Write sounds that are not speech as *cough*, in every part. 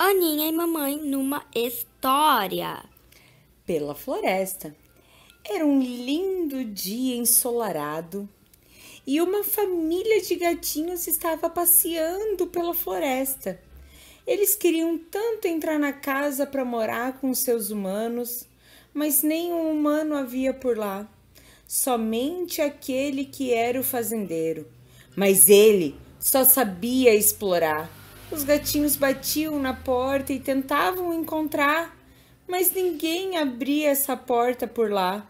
Aninha e mamãe numa história. Pela floresta. Era um lindo dia ensolarado e uma família de gatinhos estava passeando pela floresta. Eles queriam tanto entrar na casa para morar com seus humanos, mas nenhum humano havia por lá. Somente aquele que era o fazendeiro. Mas ele só sabia explorar os gatinhos batiam na porta e tentavam encontrar, mas ninguém abria essa porta por lá.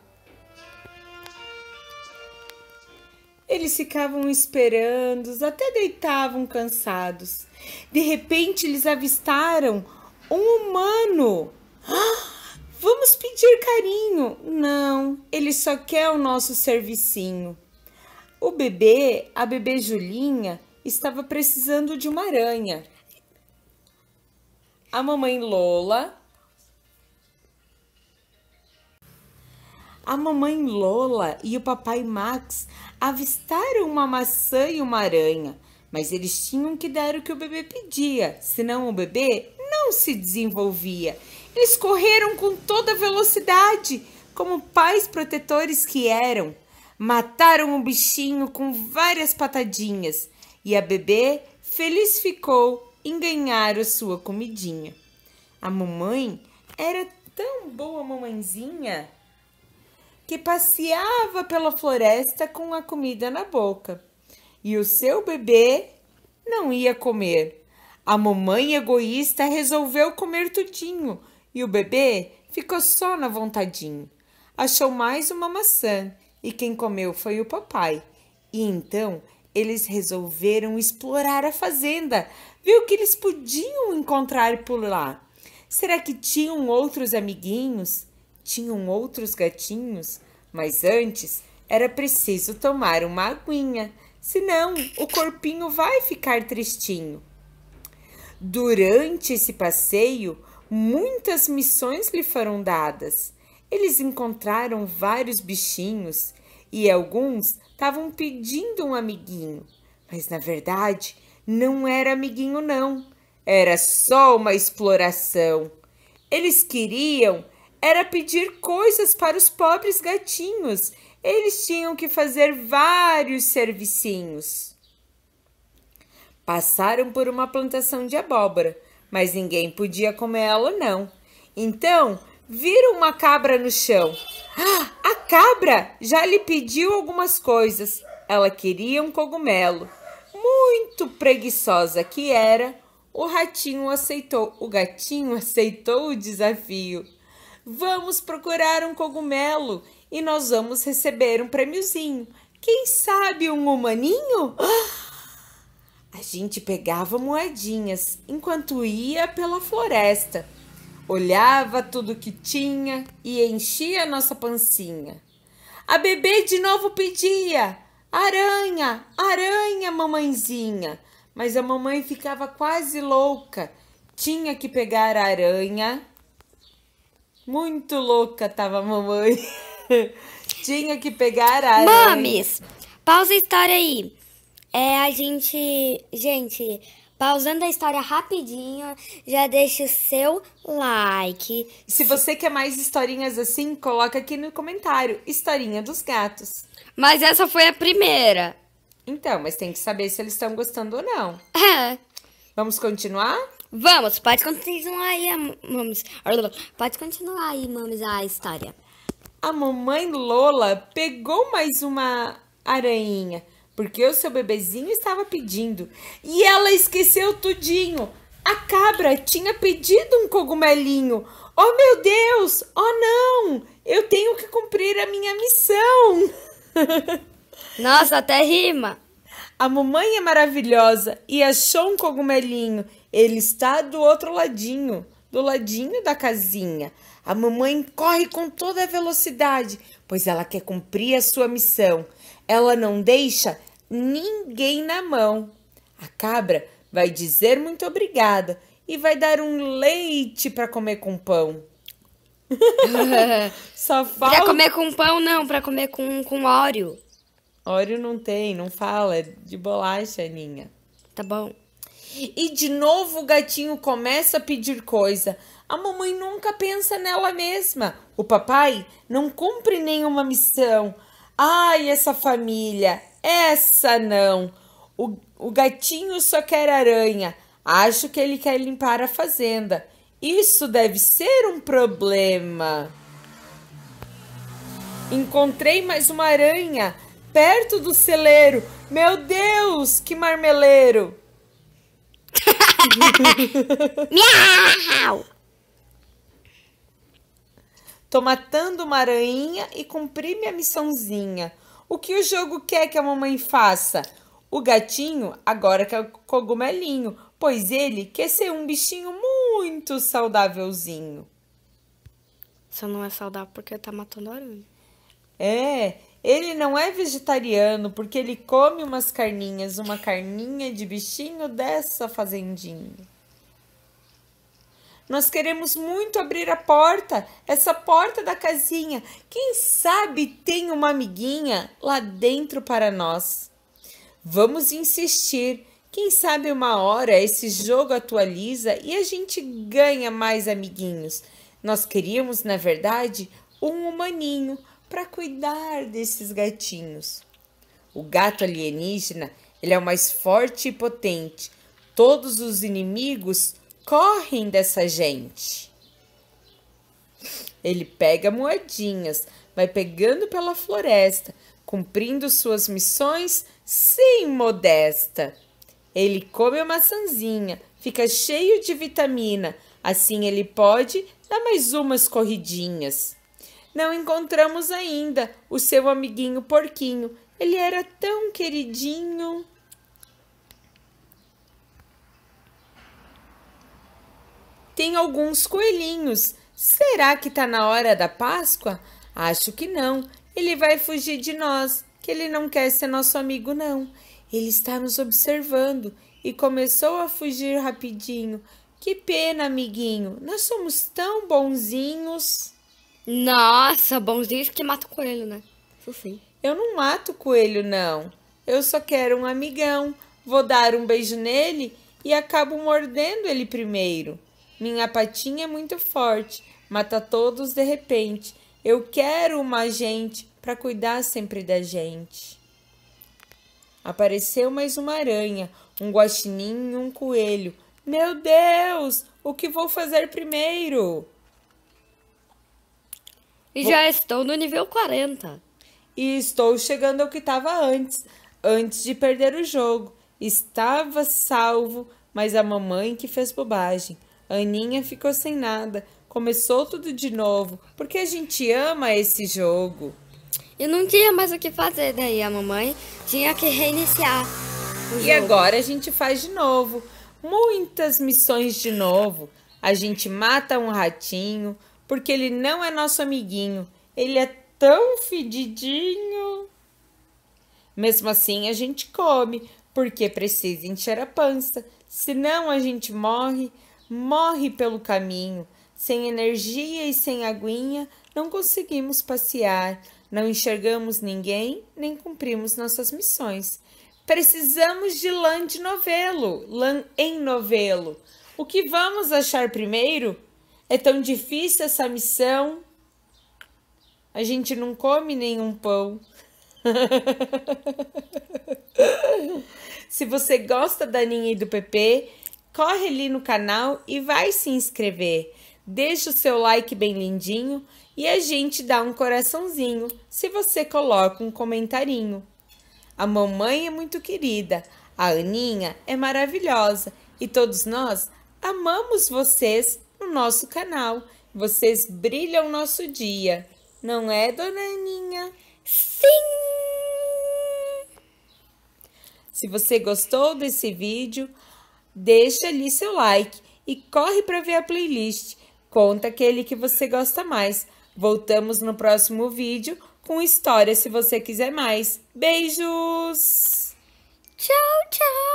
Eles ficavam esperando, até deitavam cansados. De repente, eles avistaram um humano. Ah, vamos pedir carinho. Não, ele só quer o nosso servicinho. O bebê, a bebê Julinha, estava precisando de uma aranha. A mamãe Lola. A mamãe Lola e o papai Max avistaram uma maçã e uma aranha, mas eles tinham que dar o que o bebê pedia, senão o bebê não se desenvolvia. Eles correram com toda velocidade, como pais protetores que eram. Mataram o bichinho com várias patadinhas e a bebê feliz ficou em ganhar a sua comidinha. A mamãe era tão boa mamãezinha que passeava pela floresta com a comida na boca. E o seu bebê não ia comer. A mamãe egoísta resolveu comer tudinho e o bebê ficou só na vontadinha Achou mais uma maçã e quem comeu foi o papai. E então eles resolveram explorar a fazenda, ver o que eles podiam encontrar por lá. Será que tinham outros amiguinhos? Tinham outros gatinhos? Mas antes era preciso tomar uma aguinha, senão o corpinho vai ficar tristinho. Durante esse passeio, muitas missões lhe foram dadas. Eles encontraram vários bichinhos e alguns estavam pedindo um amiguinho, mas na verdade não era amiguinho, não. Era só uma exploração. Eles queriam era pedir coisas para os pobres gatinhos. Eles tinham que fazer vários servicinhos. Passaram por uma plantação de abóbora, mas ninguém podia comer ela, não. Então, viram uma cabra no chão. Ah! cabra já lhe pediu algumas coisas. Ela queria um cogumelo. Muito preguiçosa que era, o ratinho aceitou. O gatinho aceitou o desafio. Vamos procurar um cogumelo e nós vamos receber um prêmiozinho. Quem sabe um humaninho? *gasps* A gente pegava moedinhas enquanto ia pela floresta. Olhava tudo que tinha e enchia nossa pancinha. A bebê de novo pedia: Aranha, aranha, mamãezinha. Mas a mamãe ficava quase louca. Tinha que pegar a aranha. Muito louca tava a mamãe. *laughs* tinha que pegar a aranha. Mames, pausa a história aí. É, a gente. Gente, Pausando a história rapidinho, já deixa o seu like. Se você quer mais historinhas assim, coloca aqui no comentário, historinha dos gatos. Mas essa foi a primeira. Então, mas tem que saber se eles estão gostando ou não. É. Vamos continuar? Vamos, pode continuar aí, mames. Pode continuar aí, mames, a história. A mamãe Lola pegou mais uma aranha porque o seu bebezinho estava pedindo e ela esqueceu tudinho. A cabra tinha pedido um cogumelinho. Oh meu Deus! Oh não! Eu tenho que cumprir a minha missão. *laughs* Nossa, até rima. A mamãe é maravilhosa e achou um cogumelinho. Ele está do outro ladinho, do ladinho da casinha. A mamãe corre com toda a velocidade, pois ela quer cumprir a sua missão. Ela não deixa ninguém na mão. A cabra vai dizer muito obrigada e vai dar um leite para comer com pão. *laughs* Só falta. Pra comer com pão, não, pra comer com, com óleo. Óleo não tem, não fala, é de bolacha, Aninha. Tá bom. E de novo o gatinho começa a pedir coisa. A mamãe nunca pensa nela mesma. O papai não cumpre nenhuma missão. Ai, essa família essa não. O, o gatinho só quer aranha. Acho que ele quer limpar a fazenda. Isso deve ser um problema. Encontrei mais uma aranha perto do celeiro. Meu Deus, que marmeleiro! *laughs* Miau! Tô matando uma aranha e cumpri minha missãozinha. O que o jogo quer que a mamãe faça? O gatinho agora quer o cogumelinho, pois ele quer ser um bichinho muito saudávelzinho. Só não é saudável porque tá matando aranha. É, ele não é vegetariano porque ele come umas carninhas, uma carninha de bichinho dessa fazendinha. Nós queremos muito abrir a porta, essa porta da casinha. Quem sabe tem uma amiguinha lá dentro para nós. Vamos insistir. Quem sabe uma hora esse jogo atualiza e a gente ganha mais amiguinhos. Nós queríamos, na verdade, um humaninho para cuidar desses gatinhos. O gato alienígena, ele é o mais forte e potente. Todos os inimigos correm dessa gente. Ele pega moedinhas, vai pegando pela floresta, cumprindo suas missões sem modesta. Ele come uma maçãzinha, fica cheio de vitamina, assim ele pode dar mais umas corridinhas. Não encontramos ainda o seu amiguinho porquinho, ele era tão queridinho. tem alguns coelhinhos. Será que está na hora da Páscoa? Acho que não. Ele vai fugir de nós, que ele não quer ser nosso amigo, não. Ele está nos observando e começou a fugir rapidinho. Que pena, amiguinho. Nós somos tão bonzinhos. Nossa, bonzinhos que matam coelho, né? Eu não mato coelho, não. Eu só quero um amigão. Vou dar um beijo nele e acabo mordendo ele primeiro. Minha patinha é muito forte, mata todos de repente. Eu quero uma gente para cuidar sempre da gente. Apareceu mais uma aranha, um guaxinim e um coelho. Meu Deus, o que vou fazer primeiro? E vou... já estou no nível 40. E estou chegando ao que estava antes, antes de perder o jogo. Estava salvo, mas a mamãe que fez bobagem. Aninha ficou sem nada. Começou tudo de novo, porque a gente ama esse jogo. Eu não tinha mais o que fazer, daí né? a mamãe tinha que reiniciar. e jogo. agora a gente faz de novo. Muitas missões de novo. A gente mata um ratinho, porque ele não é nosso amiguinho. Ele é tão fedidinho. Mesmo assim, a gente come, porque precisa encher a pança. Senão a gente morre morre pelo caminho. Sem energia e sem aguinha, não conseguimos passear, não enxergamos ninguém, nem cumprimos nossas missões. Precisamos de lã de novelo, lã em novelo. O que vamos achar primeiro? É tão difícil essa missão. A gente não come nenhum pão. *laughs* Se você gosta da Ninha e do Pepe, corre ali no canal e vai se inscrever. Deixa o seu like bem lindinho e a gente dá um coraçãozinho se você coloca um comentarinho. A mamãe é muito querida, a Aninha é maravilhosa e todos nós amamos vocês no nosso canal. Vocês brilham o nosso dia, não é, dona Aninha? Sim! Se você gostou desse vídeo, deixa ali seu like e corre para ver a playlist. Conta aquele que você gosta mais. Voltamos no próximo vídeo com história se você quiser mais. Beijos! Tchau, tchau!